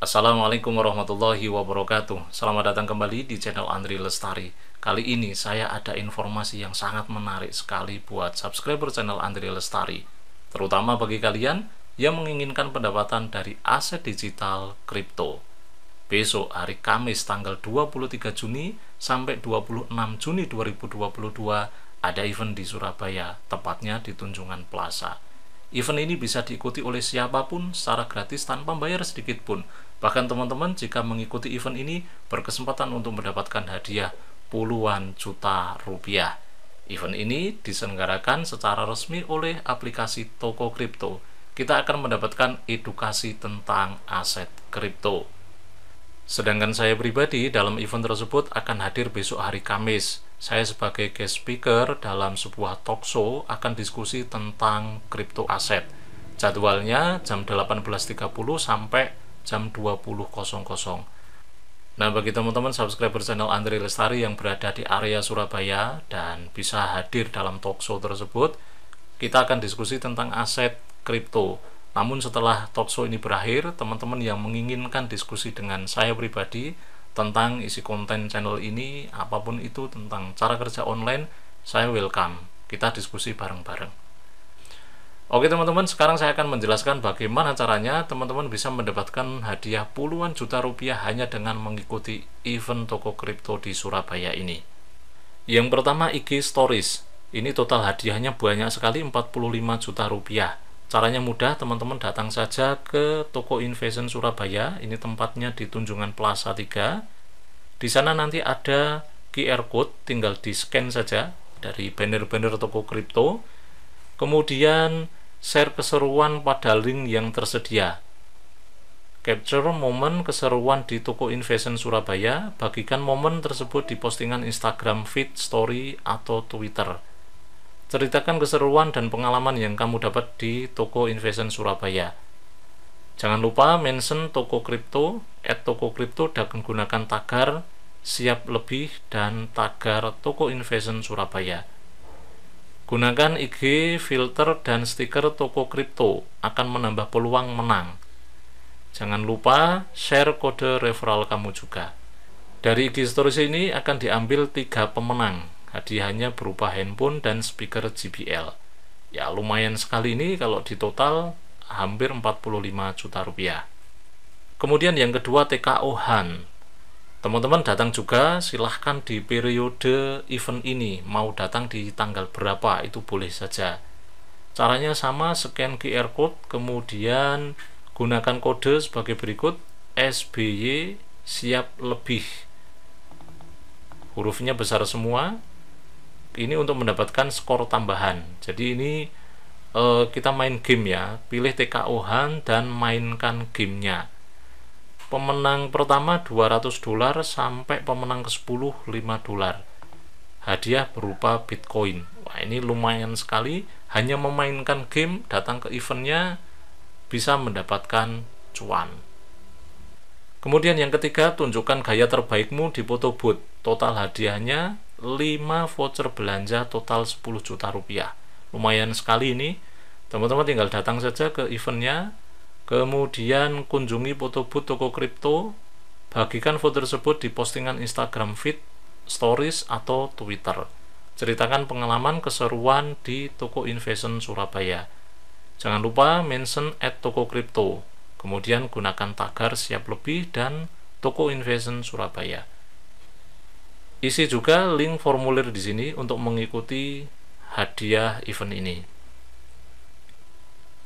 Assalamualaikum warahmatullahi wabarakatuh Selamat datang kembali di channel Andri Lestari Kali ini saya ada informasi yang sangat menarik sekali buat subscriber channel Andri Lestari Terutama bagi kalian yang menginginkan pendapatan dari aset digital kripto Besok hari Kamis tanggal 23 Juni sampai 26 Juni 2022 ada event di Surabaya, tepatnya di Tunjungan Plaza Event ini bisa diikuti oleh siapapun secara gratis tanpa bayar sedikit pun. Bahkan teman-teman jika mengikuti event ini berkesempatan untuk mendapatkan hadiah puluhan juta rupiah. Event ini diselenggarakan secara resmi oleh aplikasi Toko Kripto. Kita akan mendapatkan edukasi tentang aset kripto. Sedangkan saya pribadi dalam event tersebut akan hadir besok hari Kamis. Saya sebagai guest speaker dalam sebuah talk show akan diskusi tentang kripto aset. Jadwalnya jam 18.30 sampai jam 20.00. Nah, bagi teman-teman subscriber channel Andri Lestari yang berada di area Surabaya dan bisa hadir dalam talk show tersebut, kita akan diskusi tentang aset kripto namun setelah talkshow ini berakhir, teman-teman yang menginginkan diskusi dengan saya pribadi tentang isi konten channel ini, apapun itu tentang cara kerja online, saya welcome. Kita diskusi bareng-bareng. Oke teman-teman, sekarang saya akan menjelaskan bagaimana caranya teman-teman bisa mendapatkan hadiah puluhan juta rupiah hanya dengan mengikuti event toko kripto di Surabaya ini. Yang pertama IG Stories. Ini total hadiahnya banyak sekali 45 juta rupiah Caranya mudah, teman-teman datang saja ke toko Invasion Surabaya. Ini tempatnya di Tunjungan Plaza 3. Di sana nanti ada QR code, tinggal di-scan saja dari banner-banner toko kripto. Kemudian share keseruan pada link yang tersedia. Capture momen keseruan di toko Invasion Surabaya, bagikan momen tersebut di postingan Instagram feed, story, atau Twitter ceritakan keseruan dan pengalaman yang kamu dapat di toko Invesen Surabaya. Jangan lupa mention toko kripto, add toko kripto dan gunakan tagar siap lebih dan tagar toko Invesen Surabaya. Gunakan IG, filter, dan stiker toko kripto akan menambah peluang menang. Jangan lupa share kode referral kamu juga. Dari IG Stories ini akan diambil tiga pemenang hadiahnya berupa handphone dan speaker JBL ya lumayan sekali ini kalau di total hampir 45 juta rupiah kemudian yang kedua TKO Han teman-teman datang juga silahkan di periode event ini mau datang di tanggal berapa itu boleh saja caranya sama scan QR code kemudian gunakan kode sebagai berikut SBY siap lebih hurufnya besar semua ini untuk mendapatkan skor tambahan jadi ini uh, kita main game ya pilih Han dan mainkan gamenya pemenang pertama 200 dolar sampai pemenang ke-10 5 dolar hadiah berupa bitcoin wah ini lumayan sekali hanya memainkan game datang ke eventnya bisa mendapatkan cuan kemudian yang ketiga tunjukkan gaya terbaikmu di foto booth total hadiahnya 5 voucher belanja total 10 juta rupiah lumayan sekali ini teman-teman tinggal datang saja ke eventnya kemudian kunjungi foto booth toko kripto bagikan foto tersebut di postingan Instagram feed stories atau Twitter ceritakan pengalaman keseruan di toko invasion Surabaya jangan lupa mention at toko kripto kemudian gunakan tagar siap lebih dan toko invasion Surabaya isi juga link formulir di sini untuk mengikuti hadiah event ini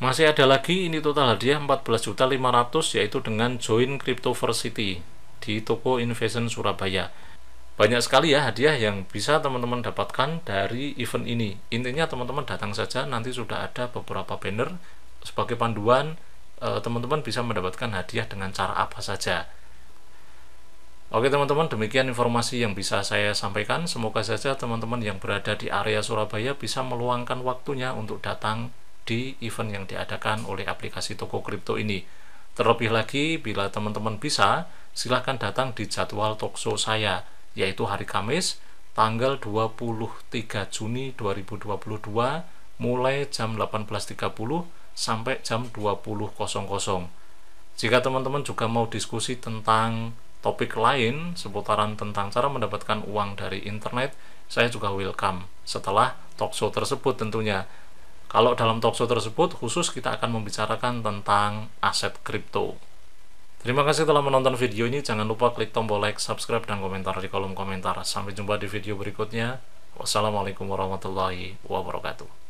masih ada lagi ini total hadiah 14.500 yaitu dengan join Crypto Cryptoversity di toko Invasion Surabaya banyak sekali ya hadiah yang bisa teman-teman dapatkan dari event ini intinya teman-teman datang saja nanti sudah ada beberapa banner sebagai panduan eh, teman-teman bisa mendapatkan hadiah dengan cara apa saja Oke teman-teman, demikian informasi yang bisa saya sampaikan. Semoga saja teman-teman yang berada di area Surabaya bisa meluangkan waktunya untuk datang di event yang diadakan oleh aplikasi toko kripto ini. Terlebih lagi, bila teman-teman bisa, silahkan datang di jadwal tokso saya, yaitu hari Kamis, tanggal 23 Juni 2022, mulai jam 18.30 sampai jam 20.00. Jika teman-teman juga mau diskusi tentang topik lain seputaran tentang cara mendapatkan uang dari internet, saya juga welcome setelah talkshow tersebut tentunya. Kalau dalam talkshow tersebut khusus kita akan membicarakan tentang aset kripto. Terima kasih telah menonton video ini. Jangan lupa klik tombol like, subscribe, dan komentar di kolom komentar. Sampai jumpa di video berikutnya. Wassalamualaikum warahmatullahi wabarakatuh.